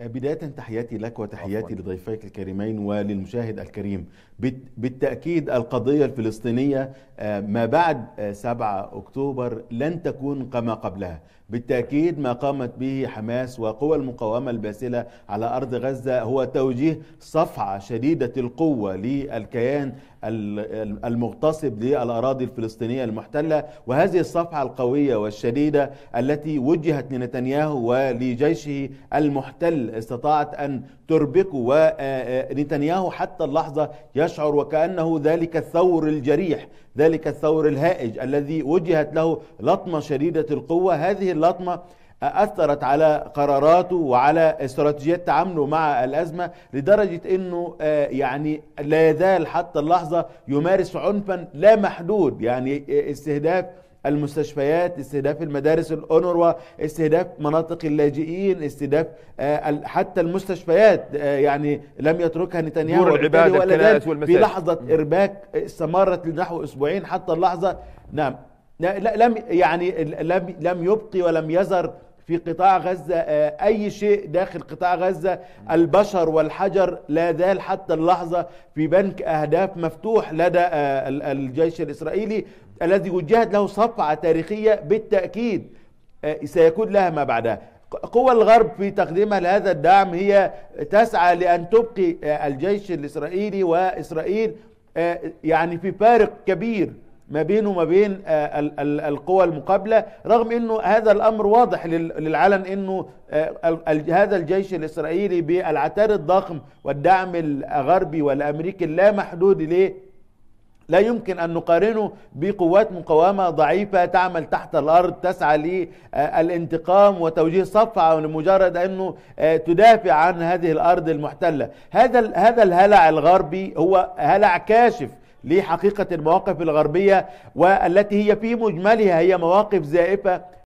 آه، بداية تحياتي لك وتحياتي لضيفيك الكريمين وللمشاهد الكريم بالتأكيد القضية الفلسطينية آه، ما بعد 7 آه، أكتوبر لن تكون كما قبلها بالتأكيد ما قامت به حماس وقوى المقاومة الباسلة على أرض غزة هو توجيه صفعة شديدة القوة للكيان المغتصب للأراضي الفلسطينية المحتلة وهذه الصفعة القوية والشديدة التي وجهت لنتنياهو ولجيشه المحتل استطاعت أن تربكه ونتنياهو آه، آه، حتى اللحظة يشعر وكأنه ذلك الثور الجريح ذلك الثور الهائج الذي وجهت له لطمة شديدة القوة هذه اللطمة أثرت على قراراته وعلى استراتيجيات تعامله مع الأزمة لدرجة أنه آه، يعني لا يزال حتى اللحظة يمارس عنفا لا محدود يعني آه، استهداف المستشفيات استهداف المدارس الأونروا استهداف مناطق اللاجئين استهداف آه، حتى المستشفيات يعني لم يتركها نتنياهو دور والكنائس والمساجد في لحظة إرباك استمرت لنحو أسبوعين حتى اللحظة نعم لم يعني لم لم يبقي ولم يزر في قطاع غزة آه، أي شيء داخل قطاع غزة البشر والحجر لا زال حتى اللحظة في بنك أهداف مفتوح لدى آه، الجيش الإسرائيلي الذي وجهت له صفعة تاريخية بالتأكيد آه، سيكون لها ما بعدها قوى الغرب في تقديمها لهذا الدعم هي تسعى لأن تبقي الجيش الإسرائيلي وإسرائيل يعني في فارق كبير ما بينه وما بين آه، القوى المقابلة رغم أنه هذا الأمر واضح للعلن أنه آه، هذا الجيش الإسرائيلي بالعتار الضخم والدعم الغربي والأمريكي اللامحدود ليه لا يمكن أن نقارنه بقوات مقاومة ضعيفة تعمل تحت الأرض تسعى للانتقام آه، وتوجيه صفعة لمجرد أنه تدافع عن هذه الأرض المحتلة هذا هذا الهلع الغربي هو هلع كاشف لحقيقة المواقف الغربية والتي هي في مجملها هي مواقف زائفة